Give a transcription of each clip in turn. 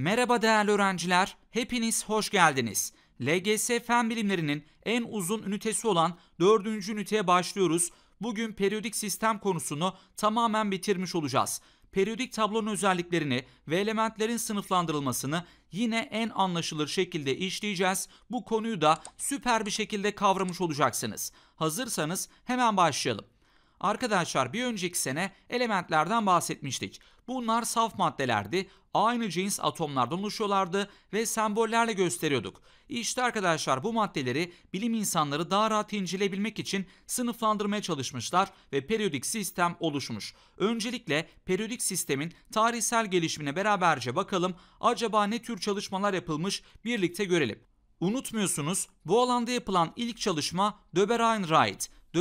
Merhaba değerli öğrenciler, hepiniz hoş geldiniz. LGS Fen Bilimlerinin en uzun ünitesi olan 4. üniteye başlıyoruz. Bugün periyodik sistem konusunu tamamen bitirmiş olacağız. Periyodik tablonun özelliklerini ve elementlerin sınıflandırılmasını yine en anlaşılır şekilde işleyeceğiz. Bu konuyu da süper bir şekilde kavramış olacaksınız. Hazırsanız hemen başlayalım. Arkadaşlar bir önceki sene elementlerden bahsetmiştik. Bunlar saf maddelerdi. Aynı cins atomlardan oluşuyorlardı ve sembollerle gösteriyorduk. İşte arkadaşlar bu maddeleri bilim insanları daha rahat inceleyebilmek için sınıflandırmaya çalışmışlar ve periyodik sistem oluşmuş. Öncelikle periyodik sistemin tarihsel gelişimine beraberce bakalım. Acaba ne tür çalışmalar yapılmış birlikte görelim. Unutmuyorsunuz bu alanda yapılan ilk çalışma Döberain Wright de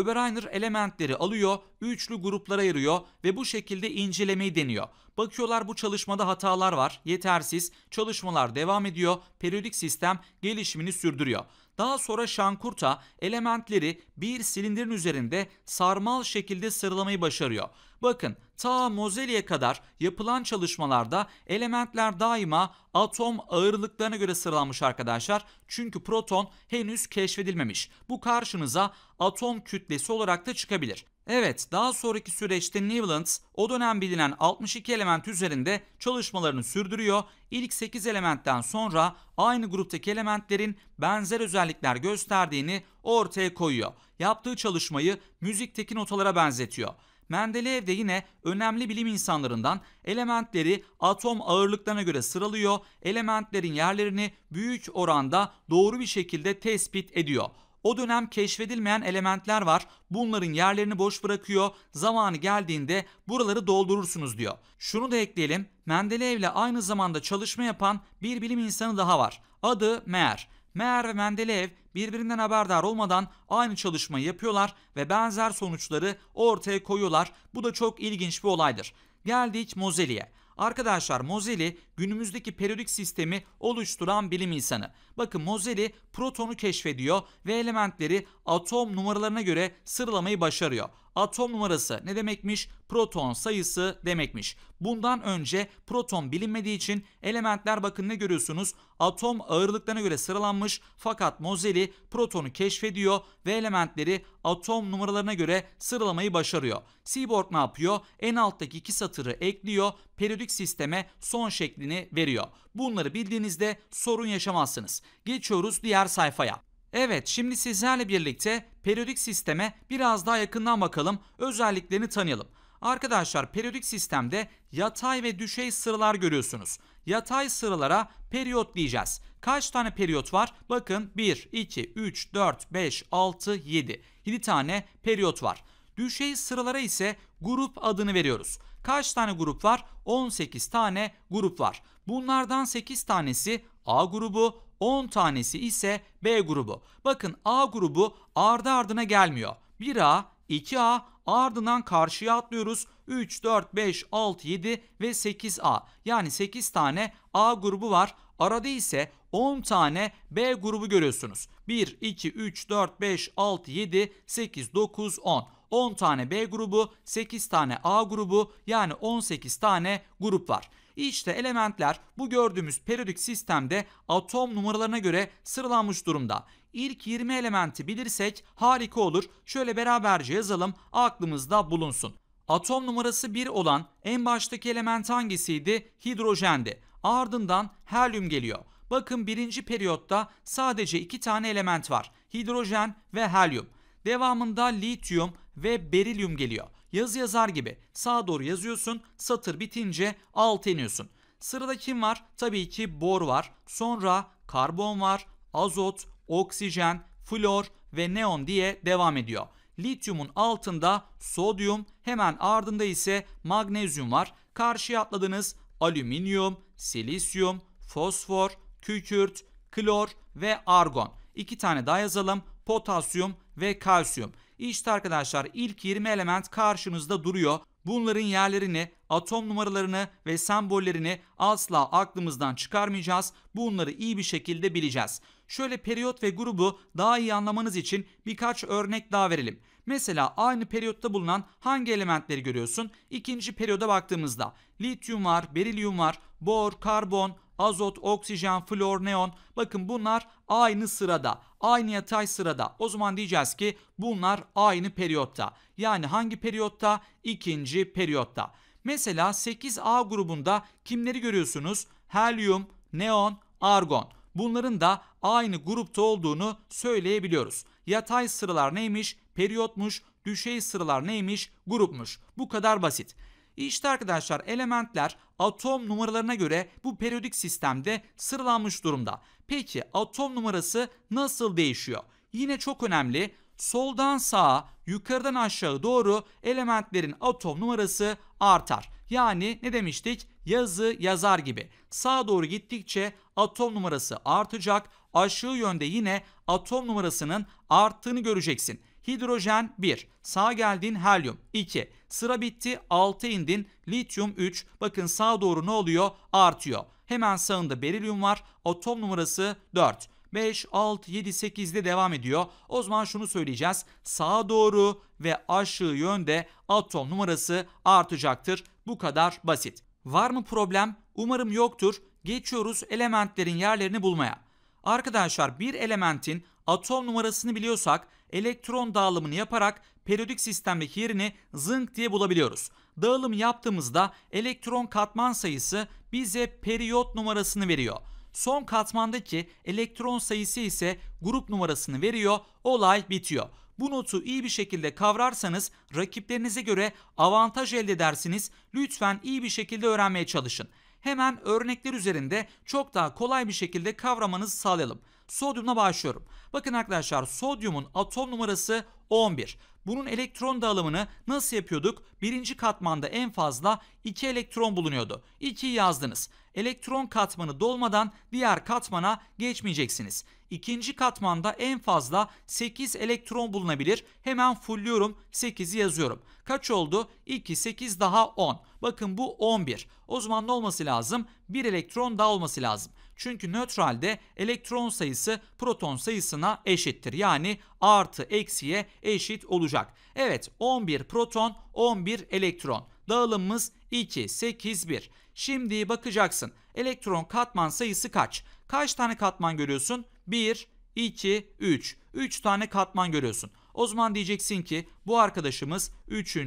elementleri alıyor, üçlü gruplara ayırıyor ve bu şekilde incelemeyi deniyor. Bakıyorlar bu çalışmada hatalar var, yetersiz, çalışmalar devam ediyor, periyodik sistem gelişimini sürdürüyor. Daha sonra Şankurta elementleri bir silindirin üzerinde sarmal şekilde sıralamayı başarıyor. Bakın ta Mozel'e kadar yapılan çalışmalarda elementler daima atom ağırlıklarına göre sıralanmış arkadaşlar. Çünkü proton henüz keşfedilmemiş. Bu karşınıza atom kütlesi olarak da çıkabilir. Evet, daha sonraki süreçte Newlands o dönem bilinen 62 element üzerinde çalışmalarını sürdürüyor. İlk 8 elementten sonra aynı gruptaki elementlerin benzer özellikler gösterdiğini ortaya koyuyor. Yaptığı çalışmayı müzikteki notalara benzetiyor. Mendeleev de yine önemli bilim insanlarından elementleri atom ağırlıklarına göre sıralıyor. Elementlerin yerlerini büyük oranda doğru bir şekilde tespit ediyor. O dönem keşfedilmeyen elementler var. Bunların yerlerini boş bırakıyor. Zamanı geldiğinde buraları doldurursunuz diyor. Şunu da ekleyelim. Mendeleev ile aynı zamanda çalışma yapan bir bilim insanı daha var. Adı Meyer. Meğer ve Mendeleev birbirinden haberdar olmadan aynı çalışmayı yapıyorlar ve benzer sonuçları ortaya koyuyorlar. Bu da çok ilginç bir olaydır. Geldik Mozeli'ye. Arkadaşlar Mozeli günümüzdeki periyodik sistemi oluşturan bilim insanı. Bakın Mozeli protonu keşfediyor ve elementleri atom numaralarına göre sıralamayı başarıyor atom numarası ne demekmiş? Proton sayısı demekmiş. Bundan önce proton bilinmediği için elementler bakın ne görüyorsunuz? Atom ağırlıklarına göre sıralanmış fakat Mozelli protonu keşfediyor ve elementleri atom numaralarına göre sıralamayı başarıyor. Seaborg ne yapıyor? En alttaki iki satırı ekliyor, periyodik sisteme son şeklini veriyor. Bunları bildiğinizde sorun yaşamazsınız. Geçiyoruz diğer sayfaya. Evet şimdi sizlerle birlikte periyodik sisteme biraz daha yakından bakalım özelliklerini tanıyalım. Arkadaşlar periyodik sistemde yatay ve düşey sıralar görüyorsunuz. Yatay sıralara periyot diyeceğiz. Kaç tane periyot var? Bakın 1, 2, 3, 4, 5, 6, 7. 7 tane periyot var. Düşey sıralara ise grup adını veriyoruz. Kaç tane grup var? 18 tane grup var. Bunlardan 8 tanesi A grubu, 10 tanesi ise B grubu. Bakın A grubu ardı ardına gelmiyor. 1A, 2A ardından karşıya atlıyoruz. 3, 4, 5, 6, 7 ve 8A. Yani 8 tane A grubu var. Arada ise 10 tane B grubu görüyorsunuz. 1, 2, 3, 4, 5, 6, 7, 8, 9, 10. 10 tane B grubu, 8 tane A grubu yani 18 tane grup var. İşte elementler bu gördüğümüz periyodik sistemde atom numaralarına göre sıralanmış durumda. İlk 20 elementi bilirsek harika olur. Şöyle beraberce yazalım aklımızda bulunsun. Atom numarası 1 olan en baştaki element hangisiydi? Hidrojendi. Ardından helyum geliyor. Bakın birinci periyotta sadece iki tane element var. Hidrojen ve helyum. Devamında lityum ve berilyum geliyor. Yazı yazar gibi sağa doğru yazıyorsun. Satır bitince alt iniyorsun. Sırada kim var? Tabii ki bor var. Sonra karbon var. Azot, oksijen, flor ve neon diye devam ediyor. Lityumun altında sodyum, hemen ardında ise magnezyum var. Karşıya atladınız alüminyum, silisyum, fosfor, kükürt, klor ve argon. İki tane daha yazalım. Potasyum ve kalsiyum. İşte arkadaşlar ilk 20 element karşınızda duruyor. Bunların yerlerini, atom numaralarını ve sembollerini asla aklımızdan çıkarmayacağız. Bunları iyi bir şekilde bileceğiz. Şöyle periyot ve grubu daha iyi anlamanız için birkaç örnek daha verelim. Mesela aynı periyotta bulunan hangi elementleri görüyorsun? İkinci periyoda baktığımızda lityum var, berilyum var, bor, karbon, azot, oksijen, flor, neon. Bakın bunlar aynı sırada, aynı yatay sırada. O zaman diyeceğiz ki bunlar aynı periyotta. Yani hangi periyotta? İkinci periyotta. Mesela 8A grubunda kimleri görüyorsunuz? Helyum, neon, argon. Bunların da aynı grupta olduğunu söyleyebiliyoruz. Yatay sıralar neymiş? Periyotmuş. Düşey sıralar neymiş? Grupmuş. Bu kadar basit. E işte arkadaşlar elementler atom numaralarına göre bu periyodik sistemde sıralanmış durumda. Peki atom numarası nasıl değişiyor? Yine çok önemli. Soldan sağa, yukarıdan aşağı doğru elementlerin atom numarası artar. Yani ne demiştik? Yazı yazar gibi. Sağa doğru gittikçe atom numarası artacak. Aşağı yönde yine atom numarasının arttığını göreceksin. Hidrojen 1. Sağ geldin helyum 2. Sıra bitti 6 indin lityum 3. Bakın sağa doğru ne oluyor? Artıyor. Hemen sağında berilyum var. Atom numarası 4. 5, 6, 7, 8 8'de devam ediyor. O zaman şunu söyleyeceğiz Sağa doğru ve aşağı yönde atom numarası artacaktır. Bu kadar basit. Var mı problem? Umarım yoktur. Geçiyoruz elementlerin yerlerini bulmaya. Arkadaşlar bir elementin atom numarasını biliyorsak elektron dağılımını yaparak periyodik sistemdeki yerini zınk diye bulabiliyoruz. Dağılım yaptığımızda elektron katman sayısı bize periyot numarasını veriyor. Son katmandaki elektron sayısı ise grup numarasını veriyor. Olay bitiyor. Bu notu iyi bir şekilde kavrarsanız rakiplerinize göre avantaj elde edersiniz. Lütfen iyi bir şekilde öğrenmeye çalışın hemen örnekler üzerinde çok daha kolay bir şekilde kavramanızı sağlayalım. Sodyumla başlıyorum. Bakın arkadaşlar sodyumun atom numarası 11. Bunun elektron dağılımını nasıl yapıyorduk? Birinci katmanda en fazla 2 elektron bulunuyordu. 2'yi yazdınız. Elektron katmanı dolmadan diğer katmana geçmeyeceksiniz. İkinci katmanda en fazla 8 elektron bulunabilir. Hemen fullüyorum 8'i yazıyorum. Kaç oldu? 2, 8 daha 10. Bakın bu 11. O zaman ne olması lazım? 1 elektron daha olması lazım. Çünkü nötralde elektron sayısı proton sayısına eşittir. Yani artı eksiye eşit olacak. Evet 11 proton 11 elektron. Dağılımımız 2, 8, 1. Şimdi bakacaksın elektron katman sayısı kaç? Kaç tane katman görüyorsun? 1, 2, 3. 3 tane katman görüyorsun. O zaman diyeceksin ki bu arkadaşımız 3.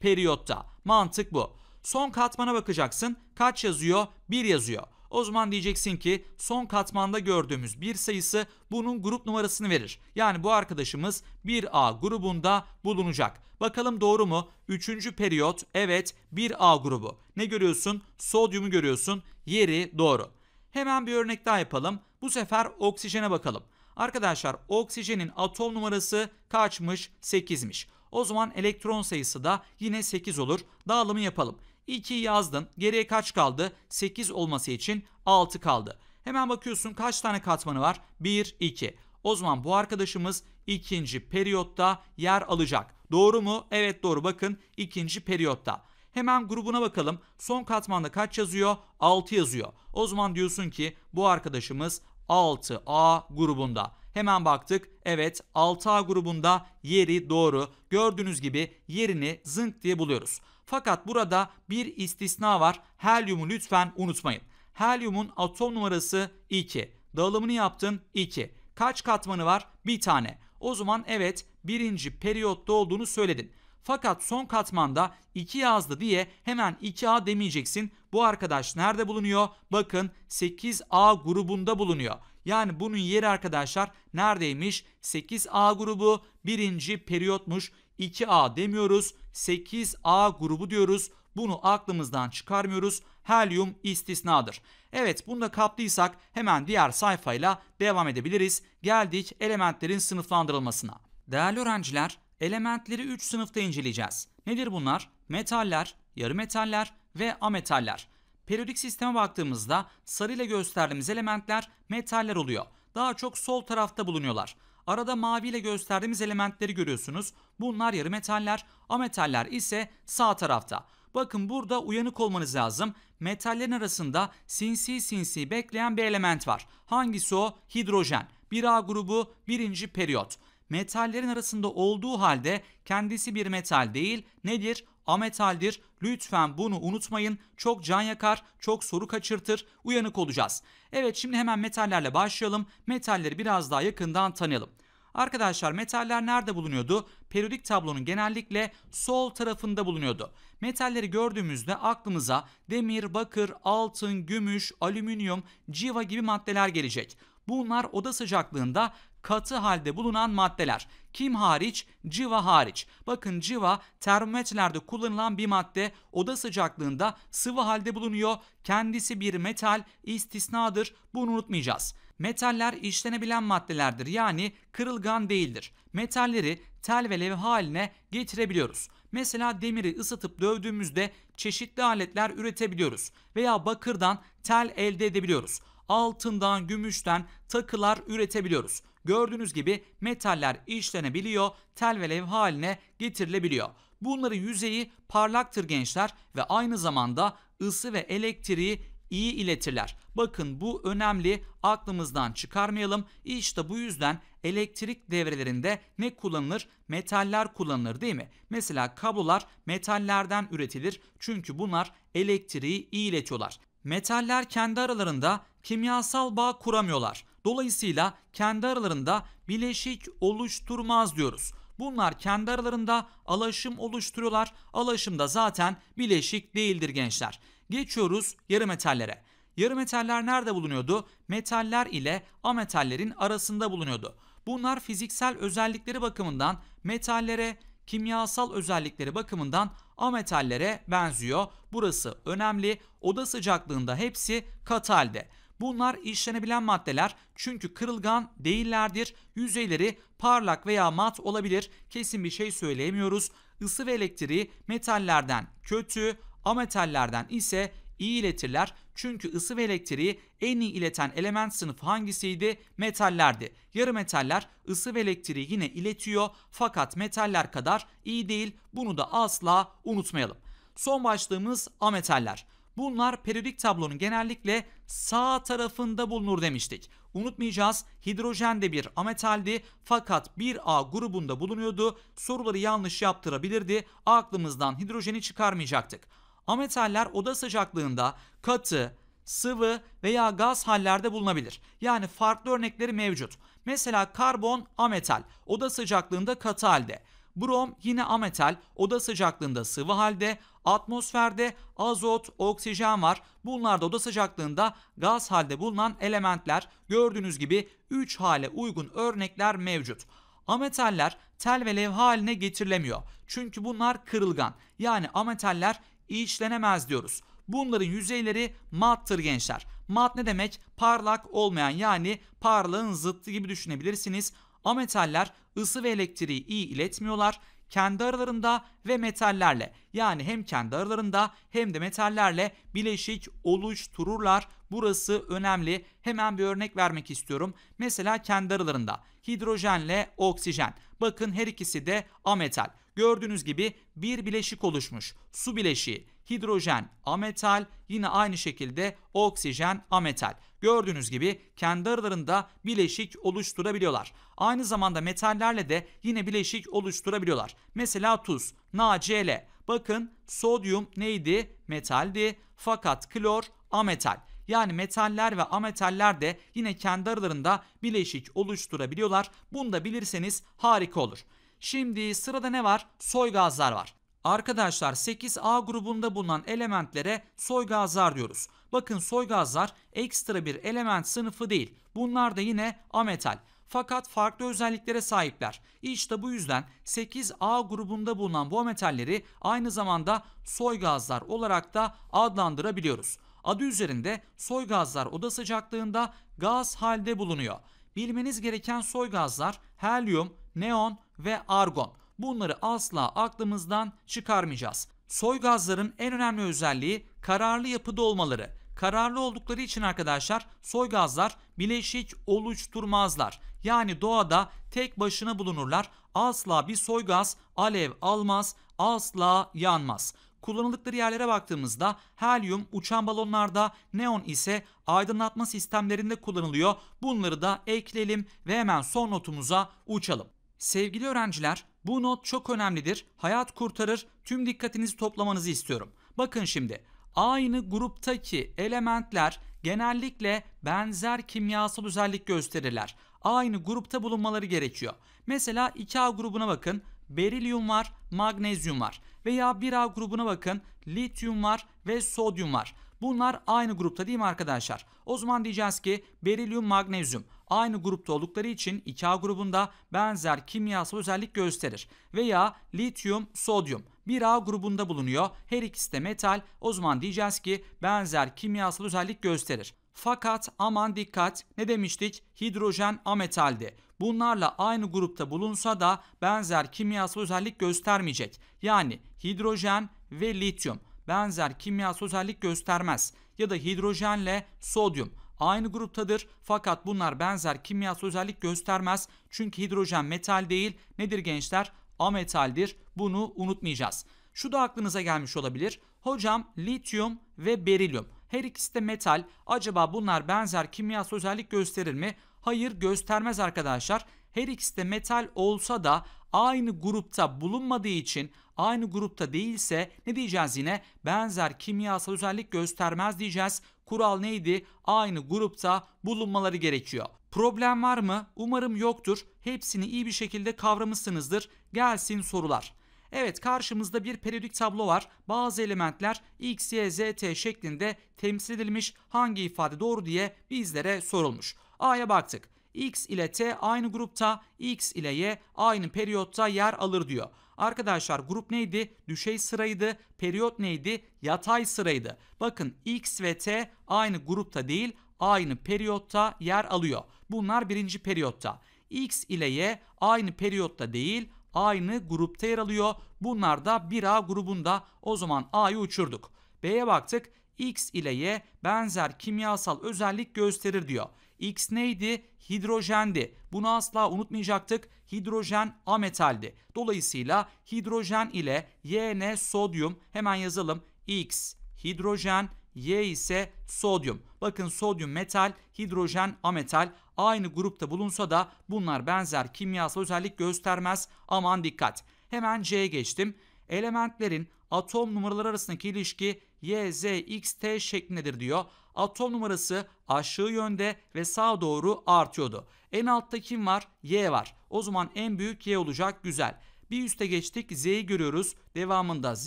periyotta. Mantık bu. Son katmana bakacaksın. Kaç yazıyor? 1 yazıyor. O zaman diyeceksin ki son katmanda gördüğümüz bir sayısı bunun grup numarasını verir. Yani bu arkadaşımız 1A grubunda bulunacak. Bakalım doğru mu? Üçüncü periyot evet 1A grubu. Ne görüyorsun? Sodyumu görüyorsun. Yeri doğru. Hemen bir örnek daha yapalım. Bu sefer oksijene bakalım. Arkadaşlar oksijenin atom numarası kaçmış? 8'miş. O zaman elektron sayısı da yine 8 olur. Dağılımı yapalım. 2'yi yazdın. Geriye kaç kaldı? 8 olması için 6 kaldı. Hemen bakıyorsun kaç tane katmanı var? 1, 2. O zaman bu arkadaşımız ikinci periyotta yer alacak. Doğru mu? Evet doğru bakın ikinci periyotta. Hemen grubuna bakalım. Son katmanda kaç yazıyor? 6 yazıyor. O zaman diyorsun ki bu arkadaşımız 6A grubunda. Hemen baktık. Evet 6A grubunda yeri doğru. Gördüğünüz gibi yerini zınk diye buluyoruz. Fakat burada bir istisna var. Helyumu lütfen unutmayın. Helyumun atom numarası 2. Dağılımını yaptın 2. Kaç katmanı var? Bir tane. O zaman evet birinci periyotta olduğunu söyledin. Fakat son katmanda 2 yazdı diye hemen 2A demeyeceksin. Bu arkadaş nerede bulunuyor? Bakın 8A grubunda bulunuyor. Yani bunun yeri arkadaşlar neredeymiş? 8A grubu birinci periyotmuş. 2A demiyoruz. 8A grubu diyoruz. Bunu aklımızdan çıkarmıyoruz. Helyum istisnadır. Evet bunu da kaptıysak hemen diğer sayfayla devam edebiliriz. Geldik elementlerin sınıflandırılmasına. Değerli öğrenciler elementleri 3 sınıfta inceleyeceğiz. Nedir bunlar? Metaller, yarı metaller ve ametaller. Periyodik sisteme baktığımızda sarı ile gösterdiğimiz elementler metaller oluyor. Daha çok sol tarafta bulunuyorlar. Arada maviyle gösterdiğimiz elementleri görüyorsunuz. Bunlar yarı metaller, ametaller ise sağ tarafta. Bakın burada uyanık olmanız lazım. Metallerin arasında sinsi sinsi bekleyen bir element var. Hangisi o? Hidrojen. 1A grubu birinci periyot. Metallerin arasında olduğu halde kendisi bir metal değil, nedir? ametaldir. Lütfen bunu unutmayın. Çok can yakar, çok soru kaçırtır. Uyanık olacağız. Evet şimdi hemen metallerle başlayalım. Metalleri biraz daha yakından tanıyalım. Arkadaşlar metaller nerede bulunuyordu? Periyodik tablonun genellikle sol tarafında bulunuyordu. Metalleri gördüğümüzde aklımıza demir, bakır, altın, gümüş, alüminyum, civa gibi maddeler gelecek. Bunlar oda sıcaklığında katı halde bulunan maddeler. Kim hariç? Civa hariç. Bakın civa termometrelerde kullanılan bir madde oda sıcaklığında sıvı halde bulunuyor. Kendisi bir metal istisnadır. Bunu unutmayacağız. Metaller işlenebilen maddelerdir yani kırılgan değildir. Metalleri tel ve levh haline getirebiliyoruz. Mesela demiri ısıtıp dövdüğümüzde çeşitli aletler üretebiliyoruz veya bakırdan tel elde edebiliyoruz. Altından, gümüşten takılar üretebiliyoruz. Gördüğünüz gibi metaller işlenebiliyor, tel ve levha haline getirilebiliyor. Bunların yüzeyi parlaktır gençler ve aynı zamanda ısı ve elektriği iyi iletirler. Bakın bu önemli aklımızdan çıkarmayalım. İşte bu yüzden elektrik devrelerinde ne kullanılır? Metaller kullanılır değil mi? Mesela kablolar metallerden üretilir çünkü bunlar elektriği iyi iletiyorlar. Metaller kendi aralarında kimyasal bağ kuramıyorlar. Dolayısıyla kendi aralarında bileşik oluşturmaz diyoruz. Bunlar kendi aralarında alaşım oluşturuyorlar. Alaşım da zaten bileşik değildir gençler. Geçiyoruz yarı metallere. Yarı metaller nerede bulunuyordu? Metaller ile ametallerin arasında bulunuyordu. Bunlar fiziksel özellikleri bakımından metallere, kimyasal özellikleri bakımından ametallere benziyor. Burası önemli. Oda sıcaklığında hepsi kat halde. Bunlar işlenebilen maddeler çünkü kırılgan değillerdir. Yüzeyleri parlak veya mat olabilir. Kesin bir şey söyleyemiyoruz. Isı ve elektriği metallerden kötü, ametallerden ise iyi iletirler. Çünkü ısı ve elektriği en iyi ileten element sınıfı hangisiydi? Metallerdi. Yarı metaller ısı ve elektriği yine iletiyor fakat metaller kadar iyi değil. Bunu da asla unutmayalım. Son başlığımız ametaller. Bunlar periyodik tablonun genellikle sağ tarafında bulunur demiştik. Unutmayacağız hidrojen de bir ametaldi fakat 1A grubunda bulunuyordu. Soruları yanlış yaptırabilirdi. Aklımızdan hidrojeni çıkarmayacaktık. Ametaller oda sıcaklığında katı, sıvı veya gaz hallerde bulunabilir. Yani farklı örnekleri mevcut. Mesela karbon ametal oda sıcaklığında katı halde. Brom yine ametal, oda sıcaklığında sıvı halde, atmosferde azot, oksijen var. Bunlar da oda sıcaklığında gaz halde bulunan elementler. Gördüğünüz gibi 3 hale uygun örnekler mevcut. Ametaller tel ve levha haline getirilemiyor. Çünkü bunlar kırılgan. Yani ametaller işlenemez diyoruz. Bunların yüzeyleri mattır gençler. Mat ne demek? Parlak olmayan yani parlığın zıttı gibi düşünebilirsiniz. Ametaller ısı ve elektriği iyi iletmiyorlar kendi aralarında ve metallerle yani hem kendi aralarında hem de metallerle bileşik oluştururlar. Burası önemli. Hemen bir örnek vermek istiyorum. Mesela kendi aralarında hidrojenle oksijen. Bakın her ikisi de ametal. Gördüğünüz gibi bir bileşik oluşmuş. Su bileşiği hidrojen ametal, yine aynı şekilde oksijen ametal. Gördüğünüz gibi kendi aralarında bileşik oluşturabiliyorlar. Aynı zamanda metallerle de yine bileşik oluşturabiliyorlar. Mesela tuz, NaCl. Bakın sodyum neydi? Metaldi. Fakat klor ametal. Yani metaller ve ametaller de yine kendi aralarında bileşik oluşturabiliyorlar. Bunu da bilirseniz harika olur. Şimdi sırada ne var? Soy gazlar var. Arkadaşlar 8A grubunda bulunan elementlere soygazlar diyoruz. Bakın soygazlar ekstra bir element sınıfı değil. Bunlar da yine ametal. Fakat farklı özelliklere sahipler. İşte bu yüzden 8A grubunda bulunan bu ametalleri aynı zamanda soygazlar olarak da adlandırabiliyoruz. Adı üzerinde soygazlar oda sıcaklığında gaz halde bulunuyor. Bilmeniz gereken soygazlar helyum, neon ve argon. Bunları asla aklımızdan çıkarmayacağız. Soygazların en önemli özelliği kararlı yapıda olmaları. Kararlı oldukları için arkadaşlar soygazlar gazlar bileşik oluşturmazlar. Yani doğada tek başına bulunurlar. Asla bir soygaz, alev almaz, asla yanmaz. Kullanıldıkları yerlere baktığımızda helyum uçan balonlarda, neon ise aydınlatma sistemlerinde kullanılıyor. Bunları da ekleyelim ve hemen son notumuza uçalım. Sevgili öğrenciler, bu not çok önemlidir. Hayat kurtarır. Tüm dikkatinizi toplamanızı istiyorum. Bakın şimdi. Aynı gruptaki elementler genellikle benzer kimyasal özellik gösterirler. Aynı grupta bulunmaları gerekiyor. Mesela 2A grubuna bakın. Berilyum var, magnezyum var. Veya 1A grubuna bakın. Lityum var ve sodyum var. Bunlar aynı grupta değil mi arkadaşlar? O zaman diyeceğiz ki berilyum, magnezyum aynı grupta oldukları için 2A grubunda benzer kimyasal özellik gösterir. Veya lityum, sodyum 1A grubunda bulunuyor. Her ikisi de metal. O zaman diyeceğiz ki benzer kimyasal özellik gösterir. Fakat aman dikkat ne demiştik? Hidrojen ametaldi. Bunlarla aynı grupta bulunsa da benzer kimyasal özellik göstermeyecek. Yani hidrojen ve lityum benzer kimyasal özellik göstermez ya da hidrojenle sodyum aynı gruptadır fakat bunlar benzer kimyasal özellik göstermez. Çünkü hidrojen metal değil nedir gençler? Ametaldir bunu unutmayacağız. Şu da aklınıza gelmiş olabilir. Hocam lityum ve berilyum her ikisi de metal. Acaba bunlar benzer kimyasal özellik gösterir mi? Hayır göstermez arkadaşlar. Her ikisi de metal olsa da aynı grupta bulunmadığı için aynı grupta değilse ne diyeceğiz yine? Benzer kimyasal özellik göstermez diyeceğiz. Kural neydi? Aynı grupta bulunmaları gerekiyor. Problem var mı? Umarım yoktur. Hepsini iyi bir şekilde kavramışsınızdır. Gelsin sorular. Evet karşımızda bir periyodik tablo var. Bazı elementler x, y, z, t şeklinde temsil edilmiş. Hangi ifade doğru diye bizlere sorulmuş. A'ya baktık. X ile T aynı grupta, X ile Y aynı periyotta yer alır diyor. Arkadaşlar grup neydi? Düşey sıraydı. Periyot neydi? Yatay sıraydı. Bakın X ve T aynı grupta değil, aynı periyotta yer alıyor. Bunlar birinci periyotta. X ile Y aynı periyotta değil, aynı grupta yer alıyor. Bunlar da 1A grubunda. O zaman A'yı uçurduk. B'ye baktık. X ile Y benzer kimyasal özellik gösterir diyor. X neydi? Hidrojendi. Bunu asla unutmayacaktık. Hidrojen ametaldi. Dolayısıyla hidrojen ile YN sodyum hemen yazalım. X hidrojen, Y ise sodyum. Bakın sodyum metal, hidrojen ametal aynı grupta bulunsa da bunlar benzer kimyasal özellik göstermez. Aman dikkat. Hemen C'ye geçtim. Elementlerin atom numaraları arasındaki ilişki Y, Z, X, T şeklindedir diyor. Atom numarası aşağı yönde ve sağa doğru artıyordu. En altta kim var? Y var. O zaman en büyük Y olacak. Güzel. Bir üste geçtik. Z'yi görüyoruz. Devamında Z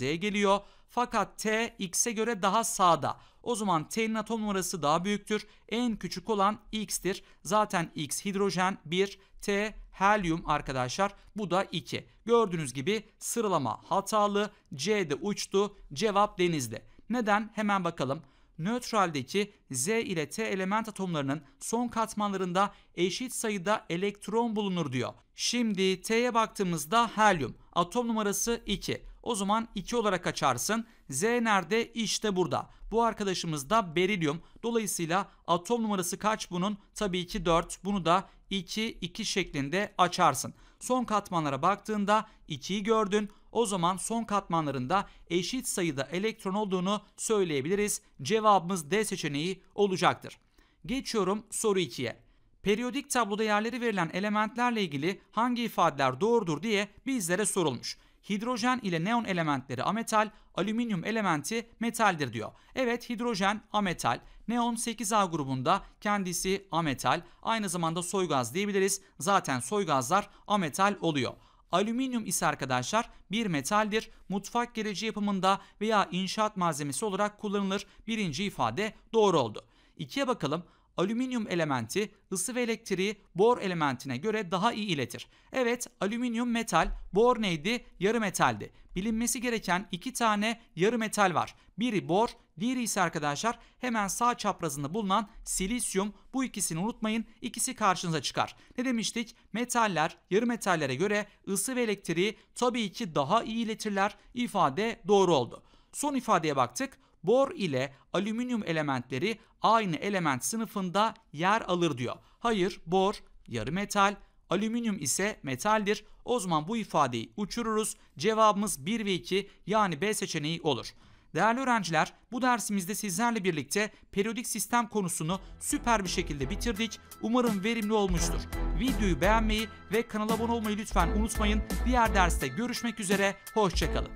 geliyor. Fakat T X'e göre daha sağda. O zaman T'nin atom numarası daha büyüktür. En küçük olan X'tir. Zaten X hidrojen 1, T helyum arkadaşlar. Bu da 2. Gördüğünüz gibi sıralama hatalı. C de uçtu. Cevap denizde. Neden? Hemen bakalım. Nötraldeki Z ile T element atomlarının son katmanlarında eşit sayıda elektron bulunur diyor. Şimdi T'ye baktığımızda helyum. Atom numarası 2. O zaman 2 olarak açarsın. Z nerede? İşte burada. Bu arkadaşımız da berilyum. Dolayısıyla atom numarası kaç bunun? Tabii ki 4. Bunu da 2, 2 şeklinde açarsın. Son katmanlara baktığında 2'yi gördün. O zaman son katmanlarında eşit sayıda elektron olduğunu söyleyebiliriz. Cevabımız D seçeneği olacaktır. Geçiyorum soru 2'ye. Periyodik tabloda yerleri verilen elementlerle ilgili hangi ifadeler doğrudur diye bizlere sorulmuş. Hidrojen ile neon elementleri ametal, alüminyum elementi metaldir diyor. Evet hidrojen ametal, neon 8A grubunda kendisi ametal, aynı zamanda soy gaz diyebiliriz. Zaten soy gazlar ametal oluyor. Alüminyum ise arkadaşlar bir metaldir. Mutfak gereci yapımında veya inşaat malzemesi olarak kullanılır. Birinci ifade doğru oldu. İkiye bakalım alüminyum elementi ısı ve elektriği bor elementine göre daha iyi iletir. Evet, alüminyum metal, bor neydi? Yarı metaldi. Bilinmesi gereken iki tane yarı metal var. Biri bor, diğeri ise arkadaşlar hemen sağ çaprazında bulunan silisyum. Bu ikisini unutmayın, ikisi karşınıza çıkar. Ne demiştik? Metaller, yarı metallere göre ısı ve elektriği tabii ki daha iyi iletirler. İfade doğru oldu. Son ifadeye baktık bor ile alüminyum elementleri aynı element sınıfında yer alır diyor. Hayır bor yarı metal, alüminyum ise metaldir. O zaman bu ifadeyi uçururuz. Cevabımız 1 ve 2 yani B seçeneği olur. Değerli öğrenciler, bu dersimizde sizlerle birlikte periyodik sistem konusunu süper bir şekilde bitirdik. Umarım verimli olmuştur. Videoyu beğenmeyi ve kanala abone olmayı lütfen unutmayın. Diğer derste görüşmek üzere, hoşçakalın.